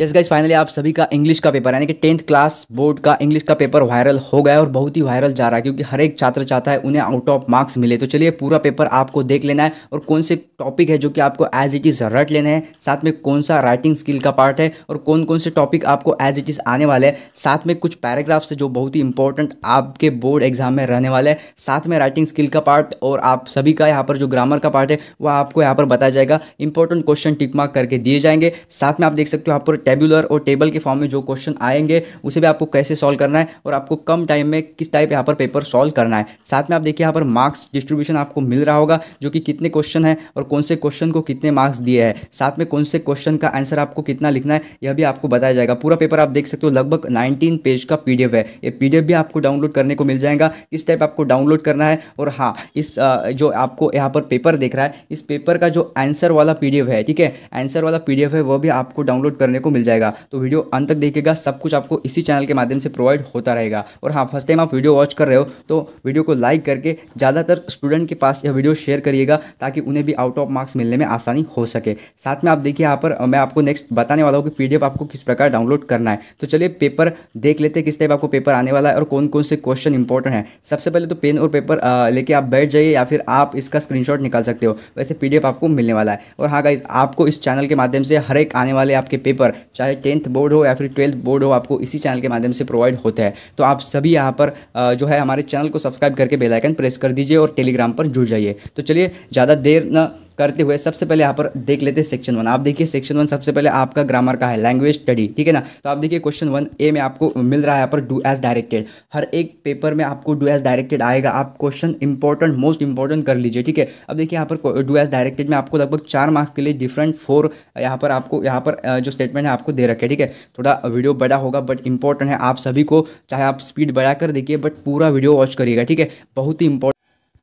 yes guys finally आप सभी का इंग्लिश का पेपर यानी कि टेंथ क्लास बोर्ड का इंग्लिश का पेपर वायरल हो गया और बहुत ही वायरल जा रहा है क्योंकि हर एक छात्र चाहता है उन्हें आउट ऑफ मार्क्स मिले तो चलिए पूरा पेपर आपको देख लेना है और कौन से टॉपिक है जो कि आपको एज इट इज़ रट लेना है साथ में कौन सा राइटिंग स्किल का पार्ट है और कौन कौन से टॉपिक आपको एज इट इज़ आने वाले हैं साथ में कुछ पैराग्राफ्स है जो बहुत ही इंपॉर्टेंट आपके बोर्ड एग्जाम में रहने वाले हैं साथ में राइटिंग स्किल का पार्ट और आप सभी का यहाँ पर जो ग्रामर का पार्ट है वह आपको यहाँ पर बताया जाएगा इंपॉर्टेंट क्वेश्चन टिक मार्क करके दिए जाएंगे साथ में आप देख सकते हो यहाँ पर टेबुलर और टेबल के फॉर्म में जो क्वेश्चन आएंगे उसे भी आपको कैसे सॉल्व करना है और आपको कम टाइम में किस टाइप यहाँ पर पेपर सॉल्व करना है साथ में आप देखिए यहाँ पर मार्क्स डिस्ट्रीब्यूशन आपको मिल रहा होगा जो कि कितने क्वेश्चन है और कौन से क्वेश्चन को कितने मार्क्स दिए हैं साथ में कौन से क्वेश्चन का आंसर आपको कितना लिखना है यह भी आपको बताया जाएगा पूरा पेपर आप देख सकते हो लगभग नाइनटीन पेज का पी है ये पी भी आपको डाउनलोड करने को मिल जाएगा किस टाइप आपको डाउनलोड करना है और हाँ इस जो आपको यहाँ पर पेपर देख रहा है इस पेपर का जो आंसर वाला पी है ठीक है आंसर वाला पी है वह भी आपको डाउनलोड करने को मिल जाएगा तो वीडियो अंत तक देखिएगा सब कुछ आपको इसी चैनल के माध्यम से प्रोवाइड होता रहेगा और हाँ फर्स्ट टाइम आप वीडियो वॉच कर रहे हो तो वीडियो को लाइक करके ज़्यादातर स्टूडेंट के पास यह वीडियो शेयर करिएगा ताकि उन्हें भी आउट ऑफ मार्क्स मिलने में आसानी हो सके साथ में आप देखिए यहाँ पर मैं आपको नेक्स्ट बताने वाला हूँ कि पीडीएफ आपको किस प्रकार डाउनलोड करना है तो चलिए पेपर देख लेते हैं किस टाइप आपको पेपर आने वाला है और कौन कौन से क्वेश्चन इंपॉर्टेंट है सबसे पहले तो पेन और पेपर लेके आप बैठ जाइए या फिर आप इसका स्क्रीनशॉट निकाल सकते हो वैसे पीडीएफ आपको मिलने वाला है और हाँ गाइज आपको इस चैनल के माध्यम से हर एक आने वाले आपके पेपर चाहे टेंथ बोर्ड हो या फिर ट्वेल्थ बोर्ड हो आपको इसी चैनल के माध्यम से प्रोवाइड होता है तो आप सभी यहाँ पर जो है हमारे चैनल को सब्सक्राइब करके बेलाइकन प्रेस कर दीजिए और टेलीग्राम पर जुड़ जाइए तो चलिए ज़्यादा देर न करते हुए सबसे पहले यहाँ पर देख लेते हैं सेक्शन वन आप देखिए सेक्शन वन सबसे पहले आपका ग्रामर का है लैंग्वेज स्टडी ठीक है ना तो आप देखिए क्वेश्चन वन ए में आपको मिल रहा है यहाँ पर डू एज डायरेक्टेड हर एक पेपर में आपको डू एज डायरेक्टेड आएगा आप क्वेश्चन इंपॉर्टेंट मोस्ट इंपॉर्टेंट कर लीजिए ठीक है अब देखिए यहाँ पर डू एज डायरेक्टेड में आपको लगभग चार मार्क्स के लिए डिफरेंट फोर यहाँ पर आपको यहाँ पर जो स्टेटमेंट है आपको दे रखे ठीक है थोड़ा वीडियो बड़ा होगा बट इंपॉर्टेंट है आप सभी को चाहे आप स्पीड बढ़ाकर देखिए बट पूरा वीडियो वॉच करिएगा ठीक है बहुत ही इंपॉर्टेंट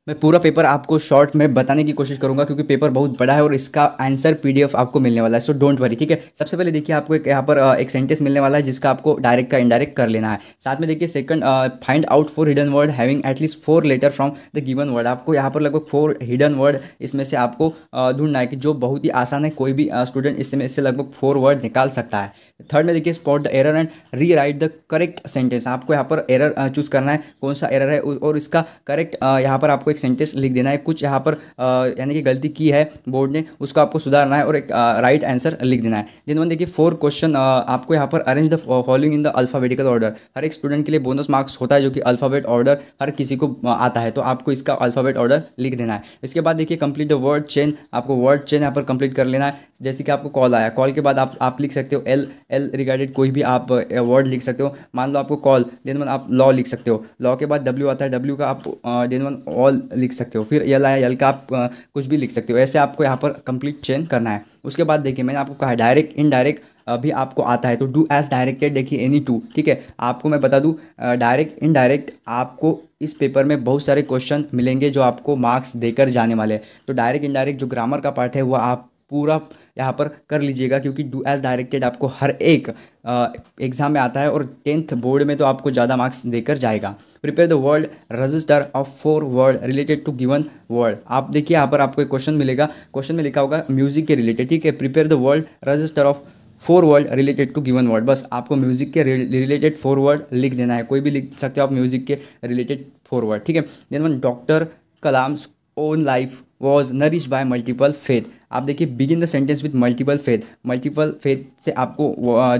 मैं पूरा पेपर आपको शॉर्ट में बताने की कोशिश करूंगा क्योंकि पेपर बहुत बड़ा है और इसका आंसर पीडीएफ आपको मिलने वाला है सो डोंट वरी ठीक है सबसे पहले देखिए आपको एक यहाँ पर एक सेंटेंस मिलने वाला है जिसका आपको डायरेक्ट का इनडायरेक्ट कर लेना है साथ में देखिए second find out four hidden word having at least four letter from the given word आपको यहाँ पर लगभग फोर हिडन वर्ड इसमें से आपको ढूंढना है कि जो बहुत ही आसान है कोई भी स्टूडेंट इसमें से लगभग फोर वर्ड निकाल सकता है थर्ड में देखिए spot the error and rewrite the correct sentence आपको यहाँ पर एरर चूज़ uh, करना है कौन सा एरर है और इसका करेक्ट uh, यहाँ पर आपको एक सेंटेंस लिख देना है कुछ यहाँ पर uh, यानी कि गलती की है बोर्ड ने उसको आपको सुधारना है और एक राइट आंसर लिख देना है जिन वन देखिए फोर क्वेश्चन आपको यहाँ पर arrange the following in the alphabetical order हर एक स्टूडेंट के लिए बोनस मार्क्स होता है जो कि अल्फ़ाबेट ऑर्डर हर किसी को आता है तो आपको इसका अल्फ़ाबेट ऑर्डर लिख देना है इसके बाद देखिए कंप्लीट द वर्ड चेन आपको वर्ड चेन यहाँ पर कंप्लीट कर लेना है जैसे कि आपको कॉल आया कॉल के बाद आप आप लिख सकते हो एल एल रिगार्डेड कोई भी आप वर्ड uh, लिख सकते हो मान लो आपको कॉल देन वन आप लॉ लिख सकते हो लॉ के बाद डब्ल्यू आता है डब्ल्यू का आप देन वन ऑल लिख सकते हो फिर एल आया एल का आप uh, कुछ भी लिख सकते हो ऐसे आपको यहाँ पर कंप्लीट चेंज करना है उसके बाद देखिए मैंने आपको कहा डायरेक्ट इनडायरेक्ट अभी आपको आता है तो डू एज डायरेक्टेड देखिए एनी टू ठीक है आपको मैं बता दूँ डायरेक्ट uh, इनडायरेक्ट आपको इस पेपर में बहुत सारे क्वेश्चन मिलेंगे जो आपको मार्क्स देकर जाने वाले हैं तो डायरेक्ट इनडायरेक्ट जो ग्रामर का पार्ट है वह आप पूरा यहाँ पर कर लीजिएगा क्योंकि डू एज डायरेक्टेड आपको हर एक एग्ज़ाम में आता है और टेंथ बोर्ड में तो आपको ज़्यादा मार्क्स देकर जाएगा prepare the world register of four world related to given world आप देखिए यहाँ पर आपको एक क्वेश्चन मिलेगा क्वेश्चन में लिखा होगा म्यूजिक के रिलेटेड ठीक है prepare the world register of four word related to given word बस आपको म्यूजिक के रिलेटेड फोर वर्ड लिख देना है कोई भी लिख सकते हो आप म्यूजिक के रिलेटेड फोर वर्ड ठीक है then one doctor Kalam own life was nourish by multiple faith आप देखिए begin the sentence with multiple faith multiple faith से आपको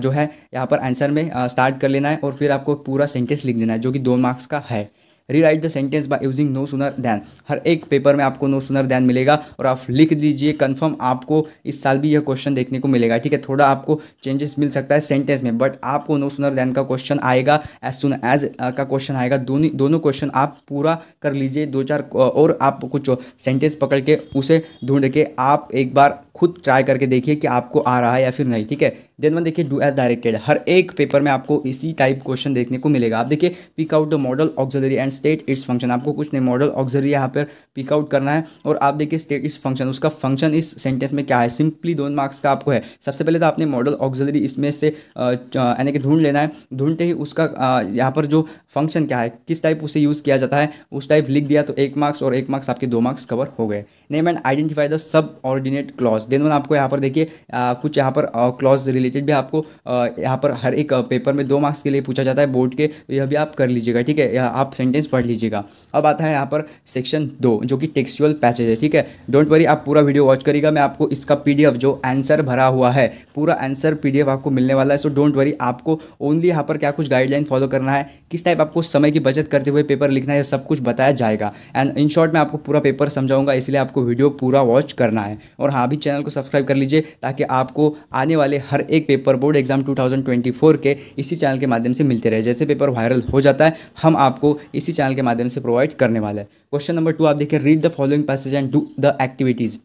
जो है यहाँ पर आंसर में स्टार्ट कर लेना है और फिर आपको पूरा सेंटेंस लिख देना है जो कि दो मार्क्स का है rewrite the sentence by using no sooner than हर एक पेपर में आपको नो सुनर दैन मिलेगा और आप लिख दीजिए कन्फर्म आपको इस साल भी यह क्वेश्चन देखने को मिलेगा ठीक है थोड़ा आपको चेंजेस मिल सकता है सेंटेंस में बट आपको नो सुनर दैन का क्वेश्चन आएगा एज सुन एज का क्वेश्चन आएगा दोनों दोनों क्वेश्चन आप पूरा कर लीजिए दो चार और आप कुछ सेंटेंस पकड़ के उसे ढूंढ के आप एक बार खुद ट्राई करके देखिए कि आपको आ रहा है या फिर नहीं ठीक है देन वन देखिए डू एज डायरेक्टेड हर एक पेपर में आपको इसी टाइप क्वेश्चन देखने को मिलेगा आप देखिए pick out the modal auxiliary and state its function आपको कुछ नहीं मॉडल ऑक्जरी यहाँ पर पिक आउट करना है और आप देखिए स्टेट इट्स फंक्शन उसका फंक्शन इस सेंटेंस में क्या है सिंपली दोन मार्क्स का आपको है सबसे पहले तो आपने मॉडल ऑक्जरी इसमें से यानी कि ढूंढ लेना है ढूंढते ही उसका यहाँ पर जो फंक्शन क्या है किस टाइप उसे यूज़ किया जाता है उस टाइप लिख दिया तो एक मार्क्स और एक मार्क्स आपके दो मार्क्स कवर हो गए name and identify the subordinate clause clause then one आपको यहाँ पर देखिए कुछ यहाँ पर क्लॉज रिलेटेड भी आपको यहाँ पर हर एक पेपर में दो मार्क्स के लिए पूछा जाता है बोर्ड के तो यह भी आप कर लीजिएगा ठीक है आप सेंटेंस पढ़ लीजिएगा अब आता है यहाँ पर सेक्शन दो जो कि टेक्सुअल पैसेज है ठीक है डोंट वरी आप पूरा वीडियो वॉच करिएगा मैं आपको इसका पी जो आंसर भरा हुआ है पूरा आंसर पी आपको मिलने वाला है सो डोंट वरी आपको ओनली यहाँ पर क्या कुछ गाइडलाइन फॉलो करना है किस टाइप आपको समय की बचत करते हुए पेपर लिखना है सब कुछ बताया जाएगा एंड इन शॉर्ट मैं आपको पूरा पेपर समझाऊंगा इसलिए आपको वीडियो पूरा वॉच करना है और हाँ भी चैनल चैनल को सब्सक्राइब कर लीजिए ताकि आपको आने वाले हर एक पेपर बोर्ड एग्जाम 2024 के इसी चैनल के माध्यम से मिलते रहे जैसे पेपर वायरल हो जाता है हम आपको इसी चैनल के माध्यम से प्रोवाइड करने वाले हैं क्वेश्चन नंबर टू आप देखिए read the following passage and do the activities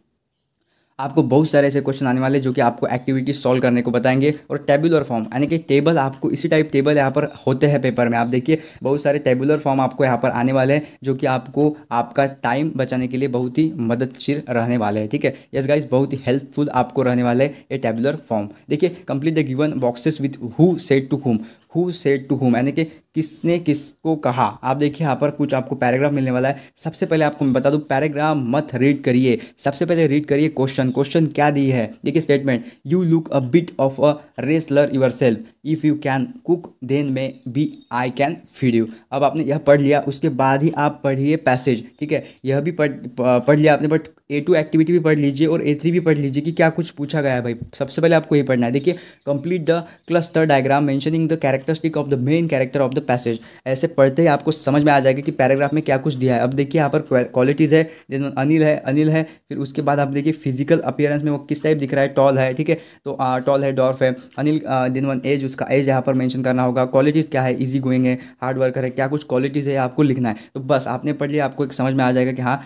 आपको बहुत सारे ऐसे क्वेश्चन आने वाले जो कि आपको एक्टिविटी सॉल्व करने को बताएंगे और टेबुलर फॉर्म यानी कि टेबल आपको इसी टाइप टेबल यहाँ पर होते हैं पेपर में आप देखिए बहुत सारे टेबुलर फॉर्म आपको यहाँ पर आने वाले हैं जो कि आपको आपका टाइम बचाने के लिए बहुत ही मददशील रहने वाले हैं ठीक है यस गाइज बहुत ही हेल्पफुल आपको रहने वाला है ये टेबुलर फॉर्म देखिए complete the given boxes with who set to whom who said to whom यानी कि किसने किसको कहा आप देखिए यहाँ पर कुछ आपको पैराग्राफ मिलने वाला है सबसे पहले आपको मैं बता दूँ पैराग्राफ मत रीड करिए सबसे पहले रीड करिए क्वेश्चन क्वेश्चन क्या दी है देखिए statement you look a bit of a wrestler yourself if you can cook then may be I can feed you अब आपने यह पढ़ लिया उसके बाद ही आप पढ़िए पैसेज ठीक है यह भी पढ़ पढ़ लिया आपने बट ए टू एक्टिविटी भी पढ़ लीजिए और ए थ्री भी पढ़ लीजिए कि क्या कुछ पूछा गया है भाई सबसे पहले आपको ये पढ़ना है देखिए complete the cluster diagram mentioning the character characteristic of the main character of the passage ऐसे पढ़ते ही आपको समझ में आ जाएगा कि पैराग्राफ में क्या कुछ दिया है अब देखिए यहाँ पर क्वालिटीज़ है जिनमें अनिल है अनिल है फिर उसके बाद आप देखिए फिजिकल अपियरेंस में वो किस टाइप दिख रहा है टॉल है ठीक है तो टॉल है डॉर्फ है अनिल दिन एज उसका एज यहाँ पर मैंशन करना होगा क्वालिटीज़ क्या है ईजी गोइंग है हार्ड वर्कर है क्या कुछ क्वालिटीज़ है आपको लिखना है तो बस आपने पढ़ लिया आपको एक समझ में आ जाएगा कि हाँ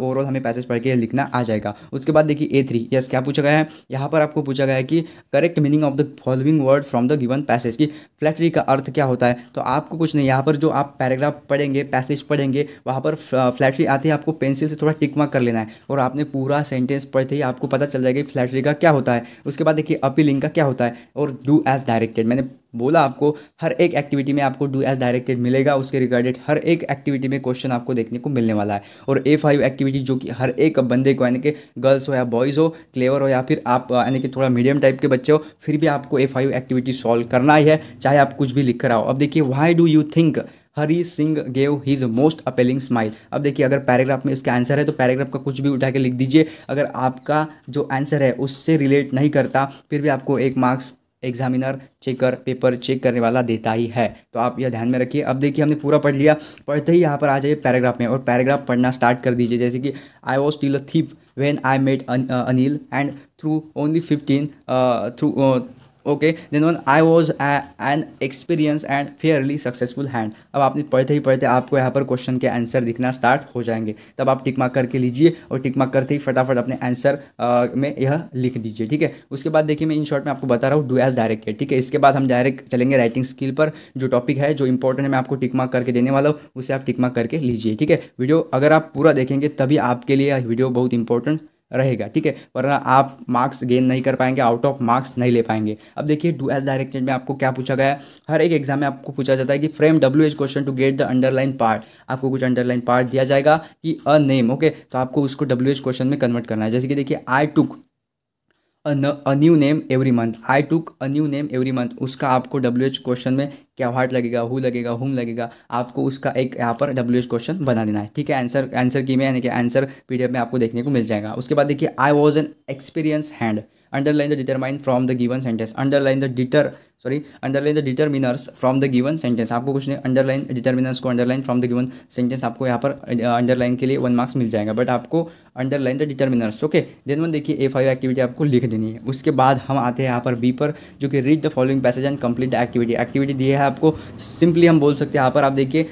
ओवरऑल हमें पैसेज पढ़ के लिखना आ जाएगा उसके बाद देखिए ए थ्री यस क्या पूछा गया है यहाँ पर आपको पूछा गया है कि correct meaning of the following word from the given passage की फ्लैट पोइट्री का अर्थ क्या होता है तो आपको कुछ नहीं यहाँ पर जो आप पैराग्राफ पढ़ेंगे पैसेज पढ़ेंगे वहाँ पर फ्लैटरी आते ही आपको पेंसिल से थोड़ा टिकमा कर लेना है और आपने पूरा सेंटेंस पढ़ते ही आपको पता चल जाएगा कि फ्लैटरी का क्या होता है उसके बाद देखिए अपीलिंग का क्या होता है और डू एज डायरेक्टेड मैंने बोला आपको हर एक एक्टिविटी में आपको डू एज डायरेक्टेड मिलेगा उसके रिगार्डेड हर एक एक्टिविटी में क्वेश्चन आपको देखने को मिलने वाला है और ए फाइव एक्टिविटी जो कि हर एक बंदे को यानी कि गर्ल्स हो या बॉयज़ हो क्लेवर हो या फिर आप यानी कि थोड़ा मीडियम टाइप के बच्चे हो फिर भी आपको ए फाइव एक्टिविटी सॉल्व करना ही है चाहे आप कुछ भी लिख कर आओ अब देखिए why do you think Hari Singh gave his most appealing smile अब देखिए अगर पैराग्राफ में इसका आंसर है तो पैराग्राफ का कुछ भी उठा के लिख दीजिए अगर आपका जो आंसर है उससे रिलेट नहीं करता फिर भी आपको एक marks examiner checker paper check करने वाला देता ही है तो आप यह ध्यान में रखिए अब देखिए हमने पूरा पढ़ लिया पढ़ते ही यहाँ पर आ जाइए पैराग्राफ में और पैराग्राफ पढ़ना स्टार्ट कर दीजिए जैसे कि I was till a thief when I met Anil and through only fifteen through okay then one I was an experience and fairly successful hand अब आपने पढ़ते ही पढ़ते आपको यहाँ पर क्वेश्चन के आंसर दिखना स्टार्ट हो जाएंगे तब आप टिक मार्क करके लीजिए और टिक मार्क करते ही फटाफट अपने आंसर में यह लिख दीजिए ठीक है उसके बाद देखिए मैं इन शॉर्ट में आपको बता रहा हूँ डू एज डायरेक्ट है ठीक है इसके बाद हम डायरेक्ट चलेंगे राइटिंग स्किल पर जो टॉपिक है जो इंपॉर्टेंट है मैं आपको टिक मार्क करके देने वाला हूँ उसे आप टिक मार्क करके लीजिए ठीक है वीडियो अगर आप पूरा देखेंगे तभी आपके लिए वीडियो बहुत इंपॉर्टेंट रहेगा ठीक है वरना आप मार्क्स गेन नहीं कर पाएंगे आउट ऑफ मार्क्स नहीं ले पाएंगे अब देखिए डू एस डायरेक्टेड में आपको क्या पूछा गया है हर एक एग्जाम में आपको पूछा जाता है कि frame W H question to get the underline part आपको कुछ अंडरलाइन पार्ट दिया जाएगा कि अ नेम ओके तो आपको उसको डब्ल्यू एच क्वेश्चन में कन्वर्ट करना है जैसे कि देखिए I took a new name every month I took a new name every month उसका आपको डब्ल्यू एच क्वेश्चन में क्या हार्ट लगेगा हु लगेगा हुम लगेगा आपको उसका एक यहाँ पर डब्ल्यू एच क्वेश्चन बना देना है ठीक है आंसर आंसर की में यानी कि आंसर पी डी एफ में आपको देखने को मिल जाएगा उसके बाद देखिए I was an experience hand underline the determine from the given sentence underline the deter sorry underline the determiners from the given sentence आपको कुछ नहीं अंडरलाइन डिटर्मिनर्स को underline from the given sentence आपको यहाँ पर अंडरलाइन के लिए one marks मिल जाएगा बट आपको underline the determiners okay then one देखिए ए फाइव एक्टिविटी आपको लिख देनी है उसके बाद हम आते हैं यहाँ पर बी पर जो कि read the following passage and complete activity activity दी है आपको सिंपली हम बोल सकते हैं यहाँ पर आप देखिए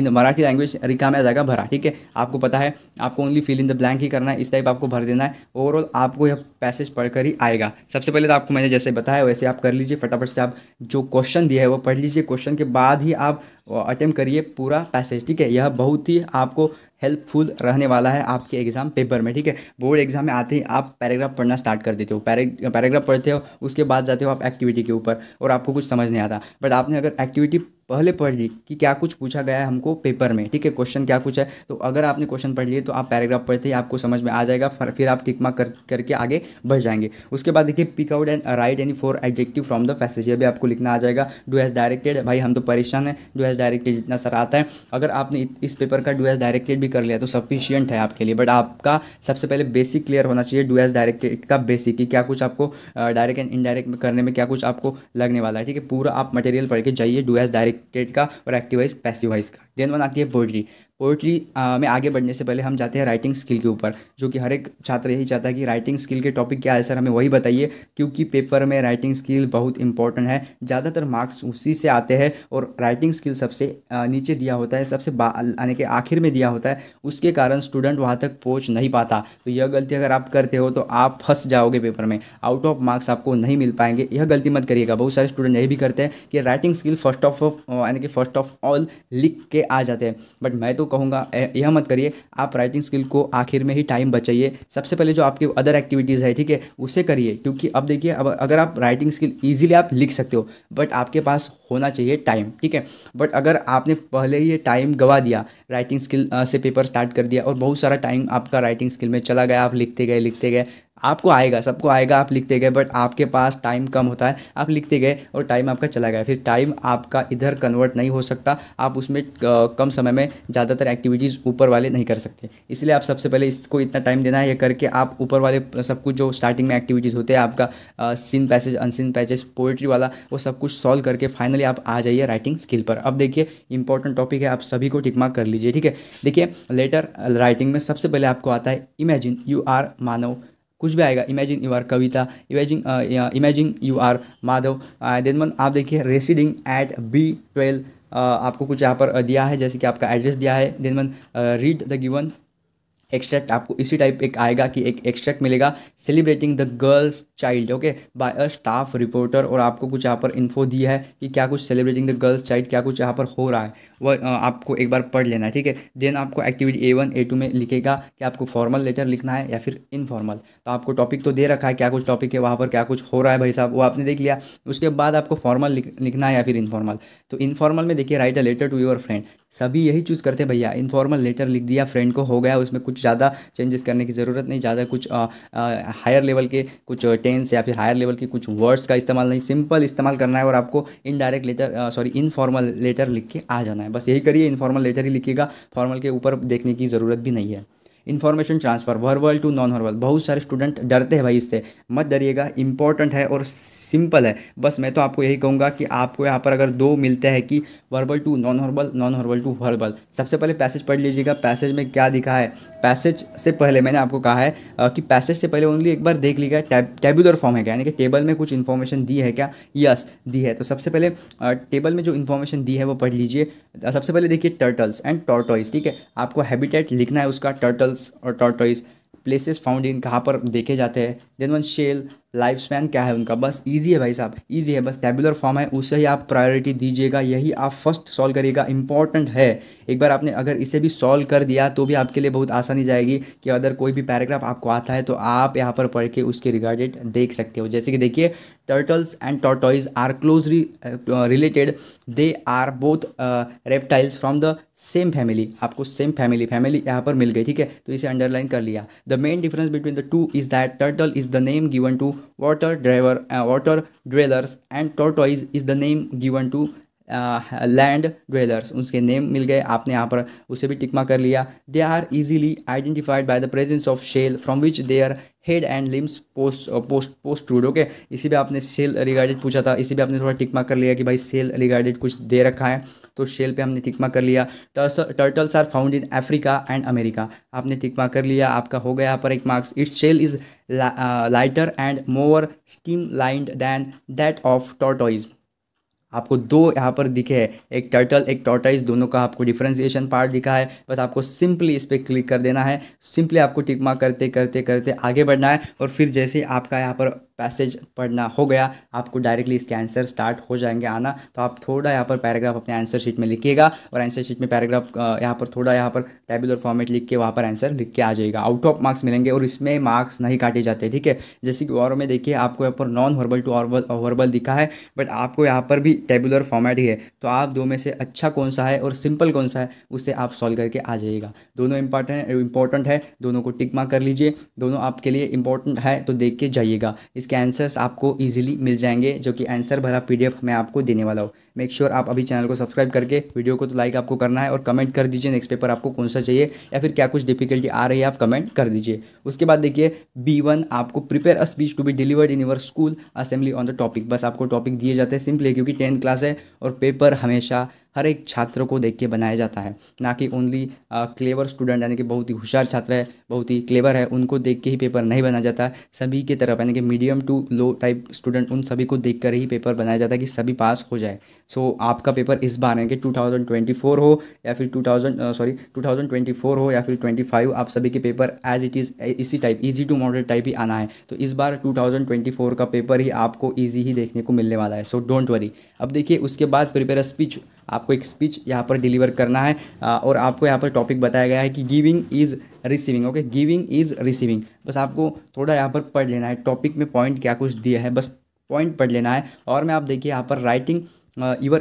इन मराठी लैंग्वेज में आ जाएगा भरा ठीक है आपको पता है आपको only fill in the blank ही करना है इस टाइप आपको भर देना है ओवरऑल आपको यह पैसेज पढ़कर ही आएगा सबसे पहले तो आपको मैंने जैसे बताया वैसे आप कर लीजिए फटाफट से आप जो क्वेश्चन दिया है वो पढ़ लीजिए क्वेश्चन के बाद ही आप अटैम्प्ट करिए पूरा पैसेज ठीक है यह बहुत ही आपको हेल्पफुल रहने वाला है आपके एग्ज़ाम पेपर में ठीक है बोर्ड एग्जाम में आते ही आप पैराग्राफ पढ़ना स्टार्ट कर देते हो पैराग्राफ पढ़ते हो उसके बाद जाते हो आप एक्टिविटी के ऊपर और आपको कुछ समझ नहीं आता बट आपने अगर एक्टिविटी पहले पढ़ ली कि क्या कुछ पूछा गया है हमको पेपर में ठीक है क्वेश्चन क्या कुछ है तो अगर आपने क्वेश्चन पढ़ लिए तो आप पैराग्राफ पढ़ते ही आपको समझ में आ जाएगा फिर आप टिक मार्क कर करके आगे बढ़ जाएंगे उसके बाद देखिए pick out and write any four adjective from the passage ये भी आपको लिखना आ जाएगा डू एज डायरेक्टेड भाई हम तो परेशान हैं डू एज डायरेक्टेड जितना सर आता है अगर आपने इस पेपर का डूएस डायरेक्ट भी कर लिया तो सफिशियंट है आपके लिए बट आपका सबसे पहले बेसिक क्लियर होना चाहिए डूएस डायरेक्टेड का बेसिक कि क्या कुछ आपको डायरेक्ट एंड इनडायरेक्ट करने में क्या कुछ आपको लगने वाला है ठीक है पूरा आप मटेरियल पढ़ के जाइए डूएस डायरेक्टेड का और एक्टिवाइज पैसिवाइज का देन वन आती है पोइट्री पोइट्री में आगे बढ़ने से पहले हम जाते हैं राइटिंग स्किल के ऊपर जो कि हर एक छात्र यही चाहता है कि राइटिंग स्किल के टॉपिक क्या है सर हमें वही बताइए क्योंकि पेपर में राइटिंग स्किल बहुत इंपॉर्टेंट है ज़्यादातर मार्क्स उसी से आते हैं और राइटिंग स्किल सबसे नीचे दिया होता है सबसे यानी कि आखिर में दिया होता है उसके कारण स्टूडेंट वहाँ तक पहुँच नहीं पाता तो यह गलती अगर आप करते हो तो आप फंस जाओगे पेपर में आउट ऑफ मार्क्स आपको नहीं मिल पाएंगे यह गलती मत करिएगा बहुत सारे स्टूडेंट यही भी करते हैं कि राइटिंग स्किल फर्स्ट ऑफ यानी कि फर्स्ट ऑफ ऑल लिख के आ जाते हैं बट मैं तो कहूँगा यह मत करिए आप राइटिंग स्किल को आखिर में ही टाइम बचाइए सबसे पहले जो आपकी अदर एक्टिविटीज़ है ठीक है उसे करिए क्योंकि अब देखिए अब अगर आप राइटिंग स्किल ईजिली आप लिख सकते हो बट आपके पास होना चाहिए टाइम ठीक है बट अगर आपने पहले ही टाइम गवा दिया राइटिंग स्किल से पेपर स्टार्ट कर दिया और बहुत सारा टाइम आपका राइटिंग स्किल में चला गया आप लिखते गए लिखते गए आपको आएगा सबको आएगा आप लिखते गए बट आपके पास टाइम कम होता है आप लिखते गए और टाइम आपका चला गया फिर टाइम आपका इधर कन्वर्ट नहीं हो सकता आप उसमें कम समय में ज़्यादातर एक्टिविटीज़ ऊपर वाले नहीं कर सकते इसलिए आप सबसे पहले इसको इतना टाइम देना है ये करके आप ऊपर वाले सब कुछ जो स्टार्टिंग में एक्टिविटीज़ होते हैं आपका seen passage unseen passage poetry वाला वो सब कुछ सॉल्व करके फाइनली आप आ जाइए राइटिंग स्किल पर अब देखिए इंपॉर्टेंट टॉपिक है आप सभी को टिकमा कर लीजिए ठीक है देखिए लेटर राइटिंग में सबसे पहले आपको आता है इमेजिन यू आर मानव कुछ भी आएगा imagine you are Kavita imagine imagine you are Madhav then one आप देखिए रेसिडिंग एट बी ट्वेल्व आपको कुछ यहाँ पर uh, दिया है जैसे कि आपका एड्रेस दिया है then one read the given extract आपको इसी टाइप एक आएगा कि एक एक्स्ट्रैक्ट मिलेगा celebrating the girls child okay by a staff reporter और आपको कुछ यहाँ पर इन्फो दी है कि क्या कुछ सेलिब्रेटिंग द गर्ल्स चाइल्ड क्या कुछ यहाँ पर हो रहा है वह आपको एक बार पढ़ लेना है ठीक है देन आपको activity A one A two में लिखेगा कि आपको फॉर्मल लेटर लिखना है या फिर इनफॉर्मल तो आपको टॉपिक तो दे रखा है क्या कुछ टॉपिक है वहाँ पर क्या कुछ हो रहा है भाई साहब वो आपने देख लिया उसके बाद आपको फॉर्मल लिखना है या फिर इनफॉर्मल तो इनफॉर्मल में देखिए write a letter to your friend सभी यही चूज़ करते भैया इनफॉर्मल लेटर लिख दिया फ्रेंड को हो गया उसमें कुछ ज़्यादा चेंजेस करने की ज़रूरत नहीं ज़्यादा कुछ हायर लेवल के कुछ टेंस या फिर हायर लेवल के कुछ वर्ड्स का इस्तेमाल नहीं सिंपल इस्तेमाल करना है और आपको indirect letter sorry informal letter लिख के आ जाना है बस यही करिए इनफॉर्मल लेटर ही लिखिएगा फॉर्मल के ऊपर देखने की ज़रूरत भी नहीं है information transfer verbal to non verbal बहुत सारे स्टूडेंट डरते हैं भाई इससे मत डरिएगा इंपॉर्टेंट है और सिंपल है बस मैं तो आपको यही कहूँगा कि आपको यहाँ पर अगर दो मिलते हैं कि verbal to non verbal non verbal to verbal सबसे पहले पैसेज पढ़ लीजिएगा पैसेज में क्या दिखा है पैसेज से पहले मैंने आपको कहा है कि पैसेज से पहले ओनली एक बार देख लीजिएगा टेबुलर फॉर्म है क्या यानी कि टेबल में कुछ इन्फॉर्मेशन दी है क्या यस दी है तो सबसे पहले टेबल में जो इन्फॉर्मेशन दी है वो पढ़ लीजिए सबसे पहले देखिए टर्टल्स एंड टॉर्टॉइज ठीक है आपको हैबिटेट लिखना है उसका टर्टल्स और टॉर्टॉइज़ प्लेसेस फाउंड इन कहाँ पर देखे जाते हैं then one shell life span क्या है उनका बस इजी है भाई साहब इजी है बस टेबुलर फॉर्म है उसे ही आप प्रायोरिटी दीजिएगा यही आप फर्स्ट सॉल्व करिएगा इंपॉर्टेंट है एक बार आपने अगर इसे भी सॉल्व कर दिया तो भी आपके लिए बहुत आसानी जाएगी कि अगर कोई भी पैराग्राफ आपको आता है तो आप यहाँ पर पढ़ के उसके रिगार्डेड देख सकते हो जैसे कि देखिए turtles and tortoise are closely related they are both reptiles from the same family आपको सेम फैमिली फैमिली यहाँ पर मिल गई ठीक है तो इसे अंडरलाइन कर लिया the main difference between the two is that turtle is the name given to water driver uh, water dwellers and tortoise is the name given to land uh, dwellers उसके नेम मिल गए आपने यहाँ पर उसे भी टिकमा कर लिया they are easily identified by the presence of shell from which their head and limbs post post protrude okay इसी भी आपने सेल रिगार्डेड पूछा था इसी भी आपने थोड़ा टिकमा कर लिया कि भाई सेल रिगार्डेड कुछ दे रखा है तो शेल पे हमने टिकमा कर लिया turtles are found in Africa and America आपने टिकमा कर लिया आपका हो गया पर एक marks its shell is lighter and more streamlined than that of tortoise आपको दो यहाँ पर दिखे हैं एक टर्टल एक टॉटाइज दोनों का आपको डिफ्रेंसिएशन पार्ट दिखा है बस आपको सिंपली इस पर क्लिक कर देना है सिंपली आपको टिकमा करते करते करते आगे बढ़ना है और फिर जैसे आपका यहाँ पर पैसेज पढ़ना हो गया आपको डायरेक्टली इसके आंसर स्टार्ट हो जाएंगे आना तो आप थोड़ा यहाँ पर पैराग्राफ अपने आंसर शीट में लिखिएगा और आंसर शीट में पैराग्राफ यहाँ पर थोड़ा यहाँ पर टेबुलर फॉर्मेट लिख के वहाँ पर आंसर लिख के आ जाएगा आउट ऑफ मार्क्स मिलेंगे और इसमें मार्क्स नहीं काटे जाते ठीक है जैसे कि और में देखिए आपको यहाँ पर नॉन हर्बल टू हर्बल दिखा है बट आपको यहाँ पर भी टेबुलर फॉर्मेट ही है तो आप दो में से अच्छा कौन सा है और सिंपल कौन सा है उसे आप सॉल्व करके आ जाइएगा दोनों इंपॉर्टेंट इंपॉर्टेंट है दोनों को टिक मार्क कर लीजिए दोनों आपके लिए इंपॉर्टेंट है तो देख के जाइएगा इसके इसके आंसर्स आपको ईजिली मिल जाएंगे जो कि आंसर भरा पीडीएफ मैं आपको देने वाला हूँ मेक श्योर sure आप अभी चैनल को सब्सक्राइब करके वीडियो को तो लाइक आपको करना है और कमेंट कर दीजिए नेक्स्ट पेपर आपको कौन सा चाहिए या फिर क्या कुछ डिफिकल्टी आ रही है आप कमेंट कर दीजिए उसके बाद देखिए बी वन आपको prepare a speech to be delivered in your school assembly on the topic बस आपको टॉपिक दिए जाते हैं सिंपली क्योंकि टेंथ क्लास है और पेपर हमेशा हर एक छात्र को देख के बनाया जाता है ना कि ओनली क्लेवर स्टूडेंट यानी कि बहुत ही होशियार छात्र है बहुत ही क्लेवर है उनको देख के ही पेपर नहीं बनाया जाता सभी के तरफ यानी कि medium to low type student उन सभी को देख कर ही पेपर बनाया जाता है कि सभी पास हो जाए सो आपका पेपर इस बार है कि 2024 हो या फिर 2000 सॉरी uh, 2024 हो या फिर 25 आप सभी के पेपर एज इट इज़ इसी type easy to model type ही आना है तो इस बार 2024 का पेपर ही आपको ईजी ही देखने को मिलने वाला है सो डोंट वरी अब देखिए उसके बाद प्रिपेयर अ स्पीच आपको एक स्पीच यहाँ पर डिलीवर करना है uh, और आपको यहाँ पर टॉपिक बताया गया है कि giving is receiving okay giving is receiving बस आपको थोड़ा यहाँ पर पढ़ लेना है टॉपिक में पॉइंट क्या कुछ दिया है बस पॉइंट पढ़ लेना है और मैं आप देखिए यहाँ पर writing Uh, your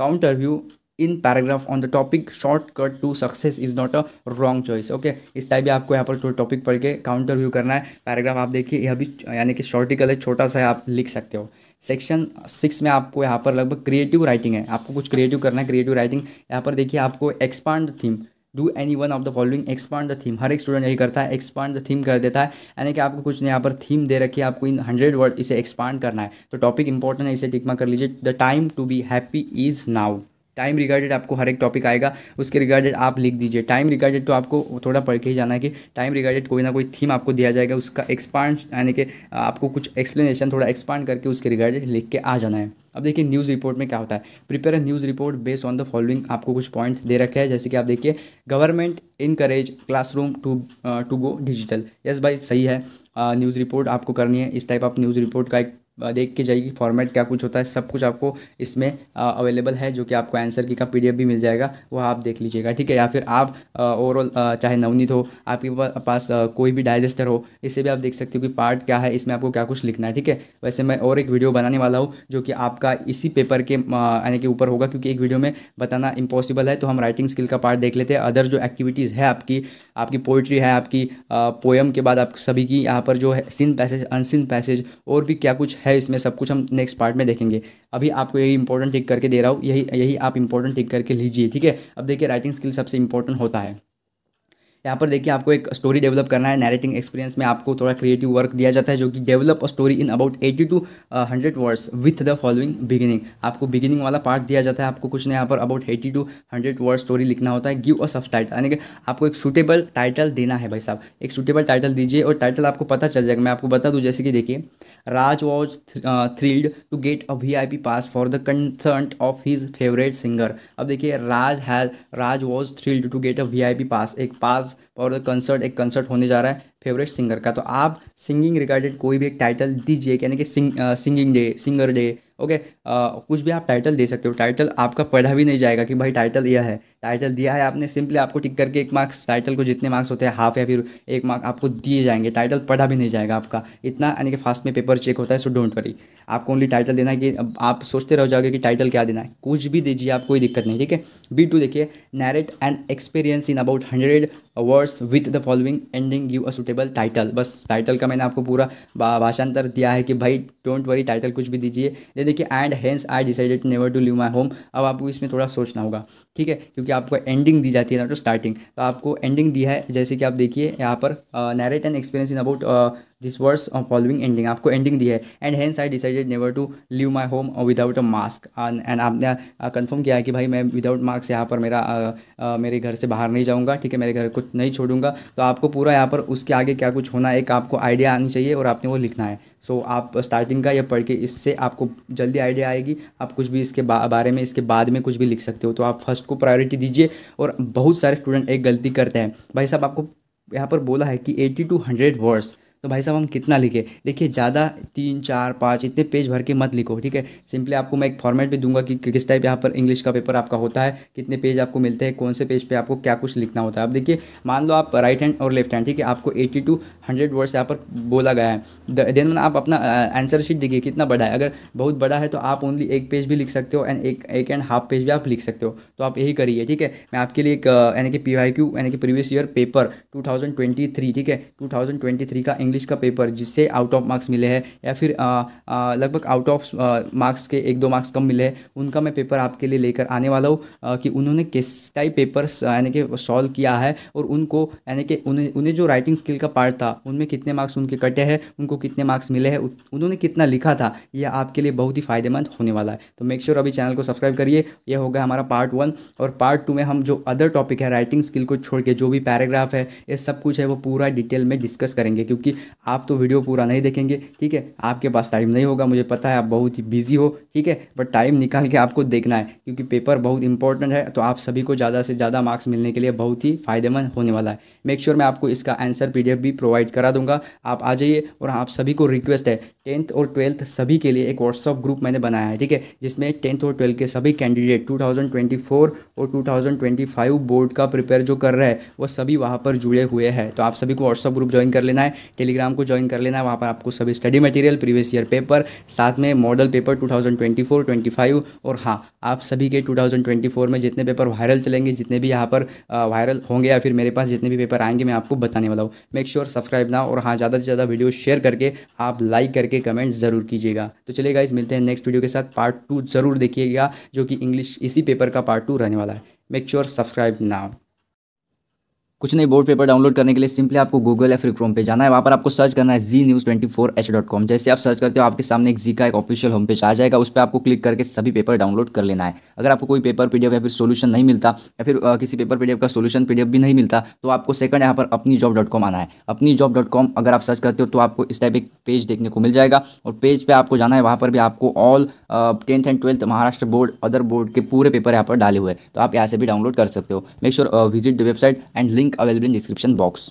counter view in paragraph on the topic shortcut to success is not a wrong choice okay इस टाइप भी आपको यहाँ पर टॉपिक तो पढ़ के काउंटर व्यू करना है पैराग्राफ आप देखिए यह भी यानी कि शॉर्टिकल है छोटा सा है आप लिख सकते हो सेक्शन सिक्स में आपको यहाँ पर लगभग क्रिएटिव राइटिंग है आपको कुछ क्रिएटिव करना है क्रिएटिव राइटिंग यहाँ पर देखिए आपको expand theme do any one of the following expand the theme हर एक स्टूडेंट यही करता है एक्सपांड द थीम कर देता है यानी कि आपको कुछ यहाँ पर थीम दे रखी है आपको इन हंड्रेड वर्ड इसे एक्सपांड करना है तो टॉपिक इंपॉर्टेंट है इसे टिकमा कर लीजिए the time to be happy is now time regarded आपको हर एक टॉपिक आएगा उसके रिगार्डेड आप लिख दीजिए टाइम रिगार्डेड तो आपको थोड़ा पढ़ के ही जाना है कि टाइम रिगार्डेड कोई ना कोई थीम आपको दिया जाएगा उसका एक्सपांड यानी कि आपको कुछ एक्सप्लेनेशन थोड़ा एक्सपांड करके उसके रिगार्डेड लिख के आ जाना है अब देखिए न्यूज़ रिपोर्ट में क्या होता है prepare a news report based on the following आपको कुछ पॉइंट्स दे रखे हैं जैसे कि आप देखिए government encourage classroom to to go digital yes भाई सही है न्यूज़ रिपोर्ट आपको करनी है इस टाइप आप न्यूज़ रिपोर्ट का एक देख के जाइए फॉर्मेट क्या कुछ होता है सब कुछ आपको इसमें अवेलेबल है जो कि आपको आंसर की का पी भी मिल जाएगा वह आप देख लीजिएगा ठीक है या फिर आप ओवरऑल चाहे नवनीत हो आपके पास कोई भी डाइजेस्टर हो इसे भी आप देख सकते हो कि पार्ट क्या है इसमें आपको क्या कुछ लिखना है ठीक है वैसे मैं और एक वीडियो बनाने वाला हूँ जो कि आपका इसी पेपर के यानी कि ऊपर होगा क्योंकि एक वीडियो में बताना इम्पॉसिबल है तो हम राइटिंग स्किल का पार्ट देख लेते हैं अदर जो एक्टिविटीज़ है आपकी आपकी पोइट्री है आपकी पोएम के बाद आप सभी की यहाँ पर जो है सिन पैसेज अनसिन पैसेज और भी क्या कुछ है है इसमें सब कुछ हम नेक्स्ट पार्ट में देखेंगे अभी आपको यही इंपॉर्टेंट टिक करके दे रहा हूँ यही यही आप इंपॉर्टेंट टिक करके लीजिए ठीक है अब देखिए राइटिंग स्किल सबसे इंपॉर्टेंट होता है यहाँ पर देखिए आपको एक स्टोरी डेवलप करना है नैरेटिंग एक्सपीरियंस में आपको थोड़ा क्रिएटिव वर्क दिया जाता है जो कि develop a story in about eighty two hundred words with the following beginning आपको बिगिनिंग वाला पार्ट दिया जाता है आपको कुछ यहाँ पर about eighty two hundred word story लिखना होता है गिव अ सब टाइटल यानी कि आपको एक सूटेबल टाइटल देना है भाई साहब एक सूटेबल टाइटल दीजिए और टाइटल आपको पता चल जाएगा मैं आपको बता दूँ जैसे कि देखिए Raj was thrilled to get a V I P pass for the concert of his favourite singer अब देखिए Raj has Raj was thrilled to get a V I P pass एक पास खास और कंसर्ट एक कंसर्ट होने जा रहा है फेवरेट सिंगर का तो आप सिंगिंग रिगार्डेड कोई भी एक टाइटल दीजिए यानी कि sing singing day singer day okay आ, कुछ भी आप टाइटल दे सकते हो टाइटल आपका पढ़ा भी नहीं जाएगा कि भाई टाइटल यह है टाइटल दिया है आपने सिंपली आपको टिक करके एक मार्क्स टाइटल को जितने मार्क्स होते हैं हाफ या फिर एक मार्क आपको दिए जाएंगे टाइटल पढ़ा भी नहीं जाएगा आपका इतना यानी कि फास्ट में पेपर चेक होता है सो डोंट वरी आपको ओनली टाइटल देना है कि आप सोचते रह जाओगे कि टाइटल क्या देना है कुछ भी दीजिए आप कोई दिक्कत नहीं ठीक है बी टू देखिए narrate and experience in about hundred words with the following ending you a suitable title बस टाइटल का मैंने आपको पूरा भाषांतर दिया है कि भाई डोंट वरी टाइटल कुछ भी दीजिए देखिए and hence I decided never to live my home अब आपको इसमें थोड़ा सोचना होगा ठीक है क्योंकि आपको एंडिंग दी जाती है ना तो स्टार्टिंग तो आपको एंडिंग दी है जैसे कि आप देखिए यहाँ पर narrate and experience in about this words following ending आपको एंडिंग दी है and hence I decided never to leave my home without a mask and आपने कन्फर्म uh, uh, किया है कि भाई मैं विदाउट मास्क यहाँ पर मेरा आ, uh, आ, मेरे घर से बाहर नहीं जाऊँगा ठीक है मेरे घर को नहीं छोड़ूंगा तो आपको पूरा यहाँ पर उसके आगे क्या कुछ होना एक आपको आइडिया आनी चाहिए और आपने वो लिखना है सो so, आप स्टार्टिंग का या पढ़ के इससे आपको जल्दी आइडिया आएगी आप कुछ भी इसके बा, बारे में इसके बाद में कुछ भी लिख सकते हो तो आप फर्स्ट को प्रायोरिटी दीजिए और बहुत सारे स्टूडेंट एक गलती करते हैं भाई साहब आपको यहाँ पर बोला है कि एटी टू हंड्रेड वर्ड्स तो भाई साहब हम कितना लिखे देखिए ज़्यादा तीन चार पाँच इतने पेज भर के मत लिखो ठीक है सिंपली आपको मैं एक फॉर्मेट भी दूंगा कि किस टाइप यहाँ पर इंग्लिश का पेपर आपका होता है कितने पेज आपको मिलते हैं कौन से पेज पे आपको क्या कुछ लिखना होता है आप देखिए मान लो आप राइट हैंड और लेफ्ट हैंड ठीक है आपको एट्टी टू हंड्रेड वर्ड्स यहाँ पर बोला गया है देन आप अपना आंसर शीट देखिए कितना बड़ा है अगर बहुत बड़ा है तो आप ओनली एक पेज भी लिख सकते हो एंड एक एक एंड हाफ पेज भी आप लिख सकते हो तो आप यही करिए ठीक है मैं आपके लिए एक यानी कि पी यानी कि प्रीवियस ईयर पेपर टू ठीक है टू का इंग्लिश का पेपर जिससे आउट ऑफ मार्क्स मिले हैं या फिर लगभग आउट ऑफ मार्क्स के एक दो मार्क्स कम मिले हैं उनका मैं पेपर आपके लिए लेकर आने वाला हूँ कि उन्होंने किस टाइप पेपर्स यानी कि सॉल्व किया है और उनको यानी कि उन्हें उन्हें जो राइटिंग स्किल का पार्ट था उनमें कितने मार्क्स उनके कटे हैं उनको कितने मार्क्स मिले हैं उन्होंने कितना लिखा था यह आपके लिए बहुत ही फ़ायदेमंद होने वाला है तो मेक श्योर sure अभी चैनल को सब्सक्राइब करिए यह होगा हमारा पार्ट वन और पार्ट टू में हम जो अदर टॉपिक है राइटिंग स्किल को छोड़ के जो भी पैराग्राफ है ये सब कुछ है वो पूरा डिटेल में डिस्कस करेंगे क्योंकि आप तो वीडियो पूरा नहीं देखेंगे ठीक है आपके पास टाइम नहीं होगा मुझे पता है आप बहुत ही बिजी हो ठीक है बट टाइम निकाल के आपको देखना है क्योंकि पेपर बहुत इंपॉर्टेंट है तो आप सभी को ज़्यादा से ज़्यादा मार्क्स मिलने के लिए बहुत ही फायदेमंद होने वाला है मेक श्योर sure मैं आपको इसका आंसर पी भी प्रोवाइड करा दूंगा आप आ जाइए और आप सभी को रिक्वेस्ट है टेंथ और ट्वेल्थ सभी के लिए एक व्हाट्सअप ग्रुप मैंने बनाया है ठीक है जिसमें टेंथ और ट्वेल्थ के सभी कैंडिडेट 2024 और 2025 बोर्ड का प्रिपेयर जो कर रहे हैं वो सभी वहाँ पर जुड़े हुए हैं तो आप सभी को व्हाट्सअप ग्रुप ज्वाइन कर लेना है टेलीग्राम को ज्वाइन कर लेना है वहाँ पर आपको सभी study material previous year paper साथ में मॉडल पेपर टू थाउजेंड और हाँ आप सभी के टू में जितने पेपर वायरल चलेंगे जितने भी यहाँ पर वायरल होंगे या फिर मेरे पास जितने भी पेपर आएंगे मैं आपको बताने वाला हूँ मेक श्योर सब्सक्राइब ना और हाँ ज़्यादा से ज़्यादा वीडियो शेयर करके आप लाइक करके करके कमेंट ज़रूर कीजिएगा तो चले गाइज मिलते हैं नेक्स्ट वीडियो के साथ पार्ट टू ज़रूर देखिएगा जो कि इंग्लिश इसी पेपर का पार्ट टू रहने वाला है मेक श्योर सब्सक्राइब नाउ कुछ नहीं बोर्ड पेपर डाउनलोड करने के लिए सिंपली आपको गूगल या फिर क्रोम पे जाना है वहाँ पर आपको सर्च करना है Zee news twenty four H dot com जैसे आप सर्च करते हो आपके सामने एक जी का एक ऑफिशियल होम पेज आ जाएगा उस पर आपको क्लिक करके सभी पेपर डाउनलोड कर लेना है अगर आपको कोई पेपर पीडीएफ या फिर सोल्यूशन नहीं मिलता या फिर आ, किसी पेपर पीडीएफ का सोल्यूशन पीडीएफ भी नहीं मिलता तो आपको सेकंड यहाँ पर अपनी जॉब डॉट कॉम आना है अपनी जॉब डॉट कॉम अगर आप सर्च करते हो तो आपको इस टाइप एक पेज देखने को मिल जाएगा और पेज पर आपको जाना है वहाँ पर भी आपको all tenth and twelfth Maharashtra board other board के पूरे पेपर यहाँ पर डाले हुए तो आप यहाँ से भी डाउनलोड कर सकते हो make sure visit the website and link link available in description box